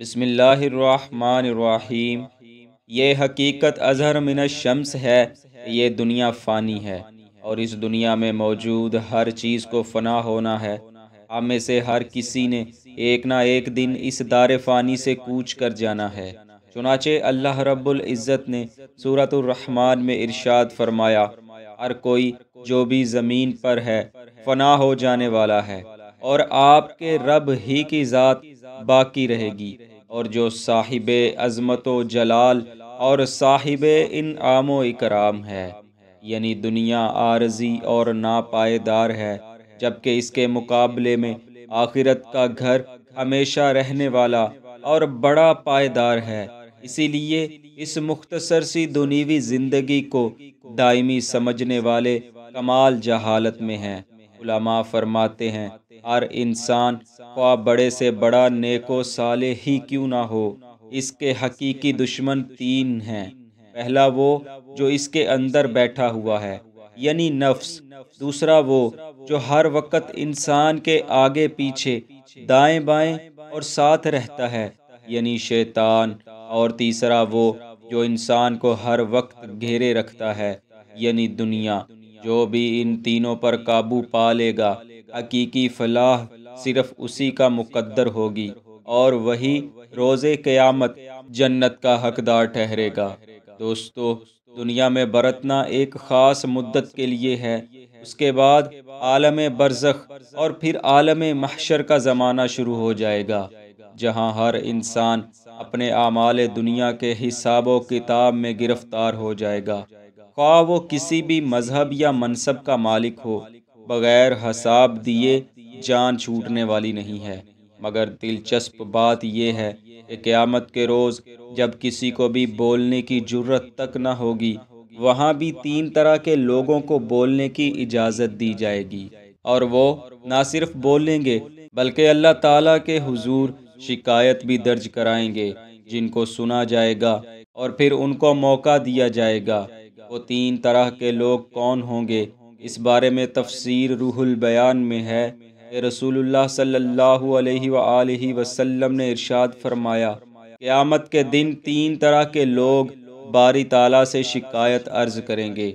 बसमीम ये हकीकत अजहर मिन शम्स है ये दुनिया फ़ानी है और इस दुनिया में मौजूद हर चीज़ को फना होना है हम में से हर किसी ने एक ना एक दिन इस दार फ़ानी से कूच कर जाना है चुनाचे अल्लाह रब्बुल इज़्ज़त ने सूरतरहमान में इरशाद फरमाया हर कोई जो भी ज़मीन पर है फना हो जाने वाला है और आपके रब ही की ज़ात बाकी रहेगी और जो साहिब अजमत जलाल और साहिब इन आमो इकराम है यानी दुनिया आरजी और नापायदार है जबकि इसके मुकाबले में आखिरत का घर हमेशा रहने वाला और बड़ा पायदार है इसीलिए इस मुख्तसर सी दुनीवी ज़िंदगी को दायमी समझने वाले कमाल जहालत में हैं उलमा फरमाते हैं हर इंसान ख्वा बड़े से बड़ा नेको साले ही क्यों ना हो इसके हकीकी दुश्मन तीन हैं पहला वो जो इसके अंदर बैठा हुआ है यानी नफ्स दूसरा वो जो हर वक्त इंसान के आगे पीछे दाएं बाएं और साथ रहता है यानी शैतान और तीसरा वो जो इंसान को हर वक्त घेरे रखता है यानी दुनिया जो भी इन तीनों पर काबू पा लेगा हकीकी फलाह सिर्फ उसी का मुकद्दर होगी और वही रोज़े क़यामत जन्नत का हकदार ठहरेगा दोस्तों दुनिया में बरतना एक ख़ास मुद्दत के लिए है उसके बाद आलम बरजख और फिर आलम महशर का ज़माना शुरू हो जाएगा जहाँ हर इंसान अपने आमाल दुनिया के हिसाब किताब में गिरफ़्तार हो जाएगा खा वो किसी भी मज़हब या मनसब का मालिक हो बग़ैर हसाब दिए जान छूटने वाली नहीं है मगर दिलचस्प बात यह है कि क़्यामत के रोज़ जब किसी को भी बोलने की जरूरत तक न होगी वहाँ भी तीन तरह के लोगों को बोलने की इजाज़त दी जाएगी और वो ना सिर्फ बोलेंगे बल्कि अल्लाह ताला के हुजूर शिकायत भी दर्ज कराएंगे जिनको सुना जाएगा और फिर उनको मौका दिया जाएगा वो तीन तरह के लोग कौन होंगे इस बारे में तफसीर रूहुल बयान में है कि रसूलुल्लाह सल्लल्लाहु अलैहि वसल्लम वसल्लम ने इरशाद फरमाया क़यामत के दिन तीन तरह के लोग बारी ताला से शिकायत अर्ज करेंगे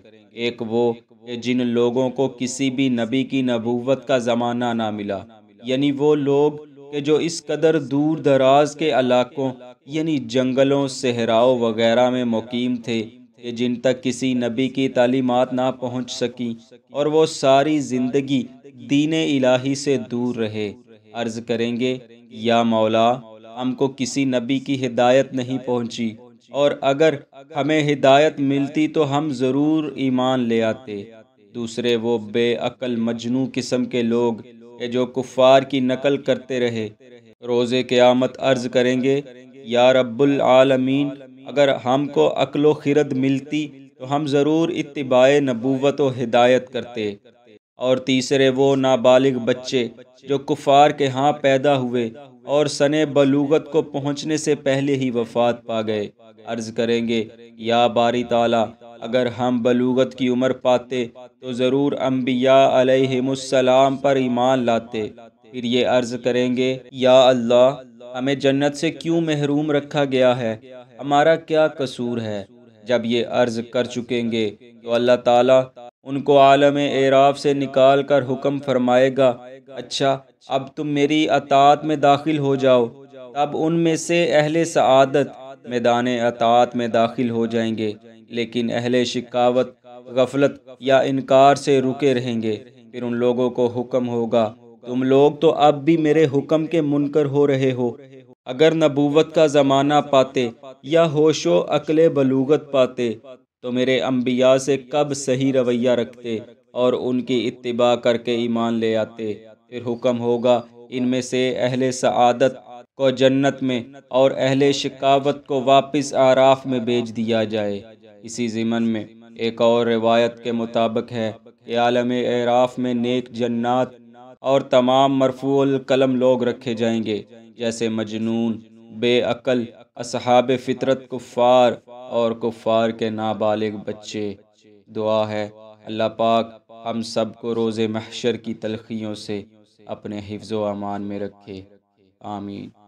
एक वो कि जिन लोगों को किसी भी नबी की नबूवत का ज़माना ना मिला यानी वो लोग के जो इस कदर दूर दराज के इलाकों यानी जंगलों सहराओं वगैरह में मुकीम थे थे जिन तक किसी नबी की तालीमत ना पहुंच सकी और वो सारी ज़िंदगी दीन इलाही से दूर रहे अर्ज़ करेंगे या मौला हमको किसी नबी की हिदायत नहीं पहुंची और अगर हमें हिदायत मिलती तो हम ज़रूर ईमान ले आते दूसरे वो बेअकल मजनू किस्म के लोग के जो कुफार की नकल करते रहे रोज़े क्यामत अर्ज़ करेंगे या रब्बुल आलमीन अगर हमको अकलो खिरत मिलती तो हम ज़रूर इतबा नबूवत व हिदायत करते और तीसरे वो नाबालिग बच्चे जो कुफार के हाँ पैदा हुए और सन बलूगत को पहुँचने से पहले ही वफात पा गए अर्ज़ करेंगे या बारी ताला अगर हम बलूगत की उम्र पाते तो ज़रूर अम्बिया अलैहिमुस्सलाम पर ईमान लाते फिर ये अर्ज़ करेंगे या अल्लाह हमें जन्नत से क्यों महरूम रखा गया है हमारा क्या कसूर है जब ये अर्ज़ कर चुकेंगे तो अल्लाह ताला उनको आलम एराब से निकाल कर हुक्म फरमाएगा अच्छा अब तुम मेरी अतात में दाखिल हो जाओ तब उनमें से अहले सआदत मैदान अतात में दाखिल हो जाएंगे लेकिन अहले शिकावत गफलत या इनकार से रुके रहेंगे फिर उन लोगों को हुक्म होगा तुम लोग तो अब भी मेरे हुक्म के मुनकर हो रहे हो अगर नबूवत का ज़माना पाते या होशो अकल बलूगत पाते तो मेरे अम्बिया से कब सही रवैया रखते और उनकी इतबा करके ईमान ले आते फिर हुक्म होगा इनमें से अहल सदत को जन्नत में और अहल शिकावत को वापस आराफ में भेज दिया जाए इसी ज़िमन में एक और रिवायत के मुताबिक है कि आलम एराफ में नेक जन्नात और तमाम मरफूल कलम लोग रखे जाएंगे जैसे मजनून बेअल असहाब फितरत कुफ़ार और कुफ़ार के नाबालिग बच्चे दुआ है अल्लाह पाक हम सब को रोज़ महशर की तलखियों से अपने हिफ्ज़ अमान में रखे आमीन